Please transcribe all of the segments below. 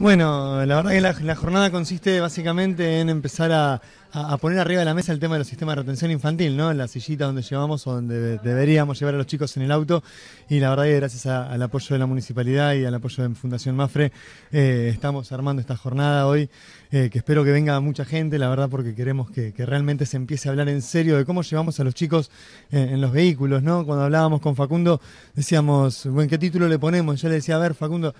Bueno, la verdad que la, jornada consiste básicamente en empezar a, poner arriba de la mesa el tema de los sistemas de retención infantil, ¿no? La sillita donde llevamos o donde deberíamos llevar a los chicos en el auto. Y la verdad que gracias al apoyo de la municipalidad y al apoyo de Fundación Mafre, eh, estamos armando esta jornada hoy, eh, que espero que venga mucha gente, la verdad, porque queremos que, realmente se empiece a hablar en serio de cómo llevamos a los chicos eh, en los vehículos, ¿no? Cuando hablábamos con Facundo, decíamos, bueno, ¿qué título le ponemos? Yo le decía, a ver, Facundo,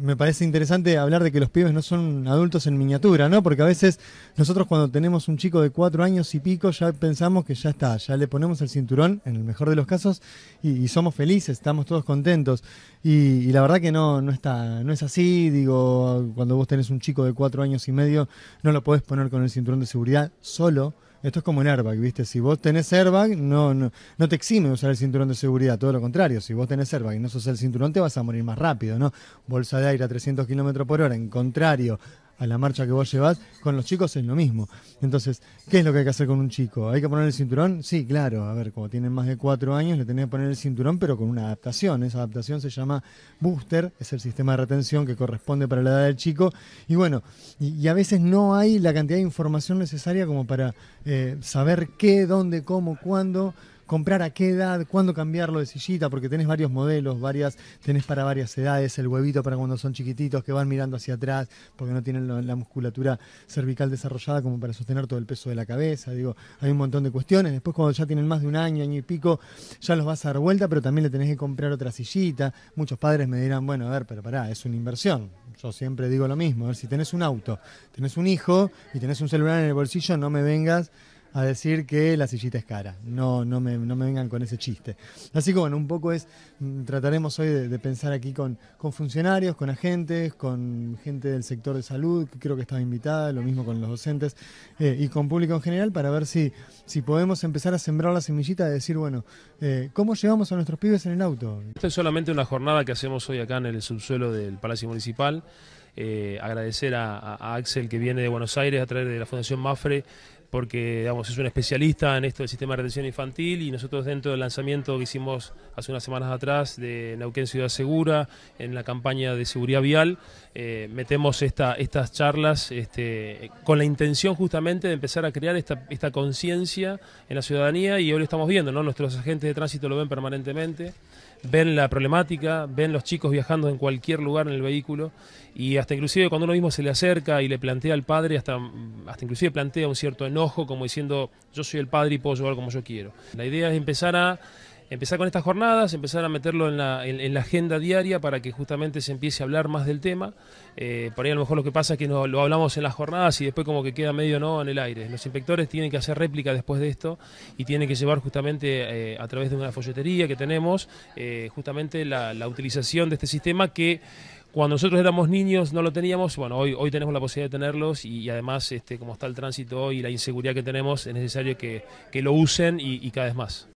me parece interesante hablar de que los pibes no son adultos en miniatura, ¿no? Porque a veces nosotros cuando tenemos un chico de cuatro años y pico ya pensamos que ya está, ya le ponemos el cinturón, en el mejor de los casos, y, somos felices, estamos todos contentos. Y, la verdad que no, no está, no es así, digo, cuando vos tenés un chico de cuatro años y medio, no lo podés poner con el cinturón de seguridad solo esto es como un airbag, ¿viste? Si vos tenés airbag, no, no, te exime usar el cinturón de seguridad, todo lo contrario. Si vos tenés airbag y no sos el cinturón, te vas a morir más rápido, ¿no? Bolsa de aire a 300 kilómetros por hora, en contrario a la marcha que vos llevas, con los chicos es lo mismo. Entonces, ¿qué es lo que hay que hacer con un chico? ¿Hay que poner el cinturón? Sí, claro. A ver, como tienen más de cuatro años, le tenés que poner el cinturón, pero con una adaptación. Esa adaptación se llama booster, es el sistema de retención que corresponde para la edad del chico. Y bueno, y, a veces no hay la cantidad de información necesaria como para eh, saber qué, dónde, cómo, cuándo comprar a qué edad, cuándo cambiarlo de sillita, porque tenés varios modelos, varias, tenés para varias edades, el huevito para cuando son chiquititos, que van mirando hacia atrás, porque no tienen la musculatura cervical desarrollada como para sostener todo el peso de la cabeza, digo, hay un montón de cuestiones, después cuando ya tienen más de un año, año y pico, ya los vas a dar vuelta, pero también le tenés que comprar otra sillita, muchos padres me dirán, bueno, a ver, pero pará, es una inversión, yo siempre digo lo mismo, a ver, si tenés un auto, tenés un hijo y tenés un celular en el bolsillo, no me vengas a decir que la sillita es cara. No, no, me, no me vengan con ese chiste. Así que bueno, un poco es, mm, trataremos hoy de, pensar aquí con, con, funcionarios, con agentes, con gente del sector de salud, que creo que estaba invitada, lo mismo con los docentes eh, y con público en general, para ver si, si podemos empezar a sembrar la semillita de decir, bueno, eh, ¿cómo llevamos a nuestros pibes en el auto? Esta es solamente una jornada que hacemos hoy acá en el subsuelo del Palacio Municipal. Eh, agradecer a, a, Axel que viene de Buenos Aires a través de la Fundación Mafre porque es un especialista en esto del sistema de retención infantil y nosotros dentro del lanzamiento que hicimos hace unas semanas atrás de Neuquén Ciudad Segura, en la campaña de seguridad vial, eh, metemos estas charlas este, con la intención justamente de empezar a crear esta, conciencia en la ciudadanía y hoy lo estamos viendo, nuestros agentes de tránsito lo ven permanentemente ven la problemática, ven los chicos viajando en cualquier lugar en el vehículo y hasta inclusive cuando uno mismo se le acerca y le plantea al padre, hasta, hasta inclusive plantea un cierto enojo como diciendo yo soy el padre y puedo jugar como yo quiero. La idea es empezar a empezar con estas jornadas, empezar a meterlo en la, agenda diaria para que justamente se empiece a hablar más del tema. Eh, por ahí a lo mejor lo que pasa es que lo hablamos en las jornadas y después como que queda medio no en el aire. Los inspectores tienen que hacer réplica después de esto y tienen que llevar justamente eh, a través de una folletería que tenemos eh, justamente la, utilización de este sistema que cuando nosotros éramos niños no lo teníamos, bueno, hoy, hoy tenemos la posibilidad de tenerlos y, además, este, como está el tránsito hoy y la inseguridad que tenemos, es necesario que, lo usen y cada vez más.